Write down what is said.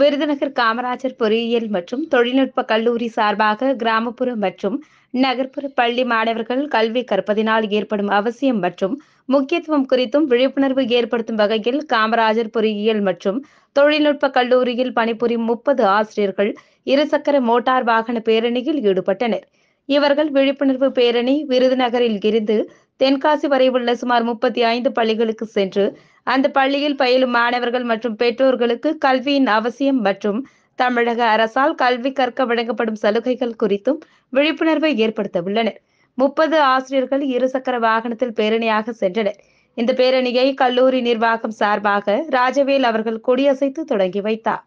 விருதுநகர் காமராஜர் பொறியியல் மற்றும் தொழில்நுட்ப கல்லூரி சார்பாக கிராமப்புற மற்றும் நகர்ப்புற பள்ளி மாணவர்கள் கல்வி கற்பதினால் ஏற்படும் அவசியம் மற்றும் முக்கியத்துவம் குறித்தும் விழிப்புணர்வு ஏற்படுத்தும் வகையில் காமராஜர் பொறியியல் மற்றும் தொழில்நுட்ப கல்லூரியில் பணிபுரியும் முப்பது ஆசிரியர்கள் இருசக்கர மோட்டார் வாகன பேரணியில் ஈடுபட்டனர் இவர்கள் விழிப்புணர்வு பேரணி விருதுநகரில் இருந்து தென்காசி வரை உள்ள சுமார் முப்பத்தி ஐந்து பள்ளிகளுக்கு சென்று அந்த பள்ளியில் பயிலும் மாணவர்கள் மற்றும் பெற்றோர்களுக்கு கல்வியின் அவசியம் மற்றும் தமிழக அரசால் கல்வி கற்க வழங்கப்படும் சலுகைகள் குறித்தும் விழிப்புணர்வை ஏற்படுத்த உள்ளனர் முப்பது ஆசிரியர்கள் இருசக்கர வாகனத்தில் பேரணியாக சென்றனர் இந்த பேரணியை கல்லூரி நிர்வாகம் சார்பாக ராஜவேல் அவர்கள் கொடியசைத்து தொடங்கி வைத்தார்